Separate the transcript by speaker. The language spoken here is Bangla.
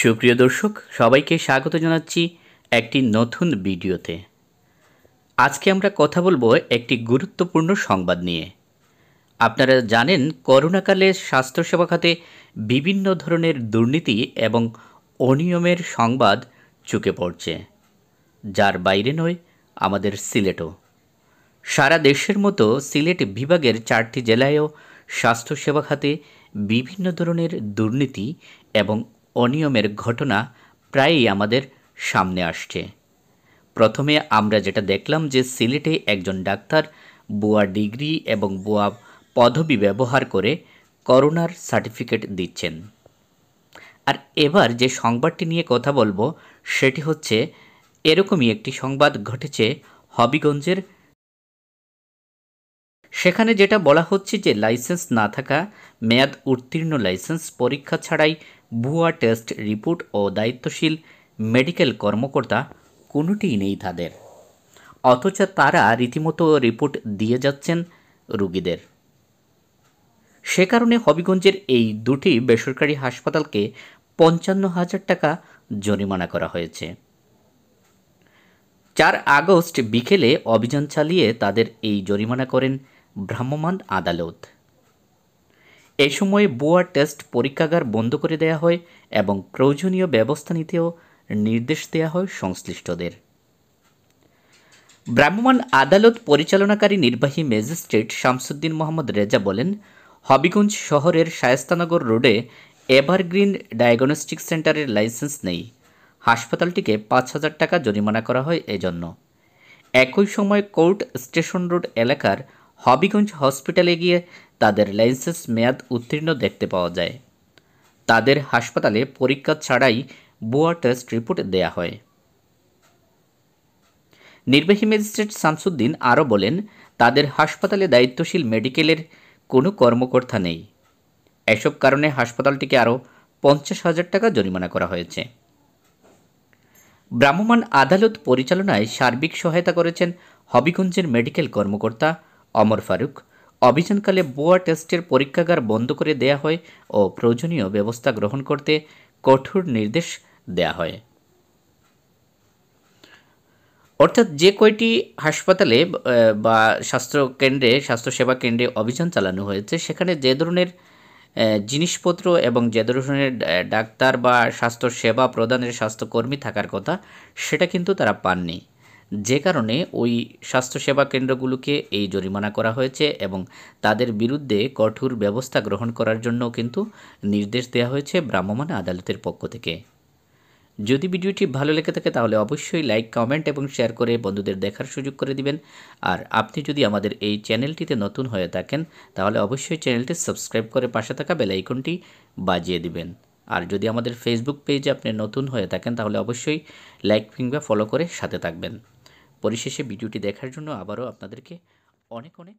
Speaker 1: সুপ্রিয় দর্শক সবাইকে স্বাগত জানাচ্ছি একটি নতুন ভিডিওতে আজকে আমরা কথা বলবো একটি গুরুত্বপূর্ণ সংবাদ নিয়ে আপনারা জানেন করোনাকালে স্বাস্থ্যসেবা খাতে বিভিন্ন ধরনের দুর্নীতি এবং অনিয়মের সংবাদ চুকে পড়ছে যার বাইরে নয় আমাদের সিলেটও সারা দেশের মতো সিলেট বিভাগের চারটি জেলায়ও স্বাস্থ্যসেবা খাতে বিভিন্ন ধরনের দুর্নীতি এবং অনিয়মের ঘটনা প্রায়ই আমাদের সামনে আসছে প্রথমে আমরা যেটা দেখলাম যে সিলেটে একজন ডাক্তার বুয়া ডিগ্রি এবং বুয়া পদবি ব্যবহার করে করোনার সার্টিফিকেট দিচ্ছেন আর এবার যে সংবাদটি নিয়ে কথা বলবো সেটি হচ্ছে এরকমই একটি সংবাদ ঘটেছে হবিগঞ্জের সেখানে যেটা বলা হচ্ছে যে লাইসেন্স না থাকা মেয়াদ উত্তীর্ণ লাইসেন্স পরীক্ষা ছাড়াই ভুয়া টেস্ট রিপোর্ট ও দায়িত্বশীল মেডিকেল কর্মকর্তা কোনোটিই নেই তাদের অথচ তারা রীতিমতো রিপোর্ট দিয়ে যাচ্ছেন রুগীদের সে কারণে হবিগঞ্জের এই দুটি বেসরকারি হাসপাতালকে পঞ্চান্ন হাজার টাকা জরিমানা করা হয়েছে চার আগস্ট বিকেলে অভিযান চালিয়ে তাদের এই জরিমানা করেন ভ্রাম্যমাণ আদালত এই সময়ে বোয়া টেস্ট পরীক্ষাগার বন্ধ করে দেয়া হয় এবং প্রয়োজনীয় ব্যবস্থা নিতেও নির্দেশ দেওয়া হয় সংশ্লিষ্টদের ভ্রাম্যমাণ আদালত পরিচালনাকারী নির্বাহী ম্যাজিস্ট্রেট শামসুদ্দিন মোহাম্মদ রেজা বলেন হবিগঞ্জ শহরের শায়স্তানগর রোডে এভারগ্রিন ডায়াগনস্টিক সেন্টারের লাইসেন্স নেই হাসপাতালটিকে পাঁচ হাজার টাকা জরিমানা করা হয় এজন্য একই সময় কোর্ট স্টেশন রোড এলাকার হবিগঞ্জ হসপিটালে গিয়ে তাদের লাইসেন্স মেয়াদ উত্তীর্ণ দেখতে পাওয়া যায় তাদের হাসপাতালে পরীক্ষা ছাড়াই বুয়া টেস্ট রিপোর্ট দেয়া হয় নির্বাহী ম্যাজিস্ট্রেট শামসুদ্দিন আরও বলেন তাদের হাসপাতালে দায়িত্বশীল মেডিকেলের কোনো কর্মকর্তা নেই এসব কারণে হাসপাতালটিকে আরও পঞ্চাশ হাজার টাকা জরিমানা করা হয়েছে ভ্রাম্যমাণ আদালত পরিচালনায় সার্বিক সহায়তা করেছেন হবিগঞ্জের মেডিকেল কর্মকর্তা অমর ফারুক অভিযানকালে বোয়া টেস্টের পরীক্ষাগার বন্ধ করে দেয়া হয় ও প্রয়োজনীয় ব্যবস্থা গ্রহণ করতে কঠোর নির্দেশ দেয়া হয় অর্থাৎ যে কয়টি হাসপাতালে বা স্বাস্থ্য কেন্দ্রে স্বাস্থ্যসেবা কেন্দ্রে অভিযান চালানো হয়েছে সেখানে যে ধরনের জিনিসপত্র এবং যে ধরনের ডাক্তার বা স্বাস্থ্যসেবা প্রদানের স্বাস্থ্যকর্মী থাকার কথা সেটা কিন্তু তারা পাননি যে কারণে ওই স্বাস্থ্যসেবা কেন্দ্রগুলোকে এই জরিমানা করা হয়েছে এবং তাদের বিরুদ্ধে কঠোর ব্যবস্থা গ্রহণ করার জন্য কিন্তু নির্দেশ দেওয়া হয়েছে ভ্রাম্যমাণ আদালতের পক্ষ থেকে যদি ভিডিওটি ভালো লেগে থাকে তাহলে অবশ্যই লাইক কমেন্ট এবং শেয়ার করে বন্ধুদের দেখার সুযোগ করে দিবেন আর আপনি যদি আমাদের এই চ্যানেলটিতে নতুন হয়ে থাকেন তাহলে অবশ্যই চ্যানেলটি সাবস্ক্রাইব করে পাশে থাকা বেলাইকনটি বাজিয়ে দিবেন আর যদি আমাদের ফেসবুক পেজে আপনি নতুন হয়ে থাকেন তাহলে অবশ্যই লাইক কিংবা ফলো করে সাথে থাকবেন পরিশেষে ভিডিওটি দেখার জন্য আবারও আপনাদেরকে অনেক অনেক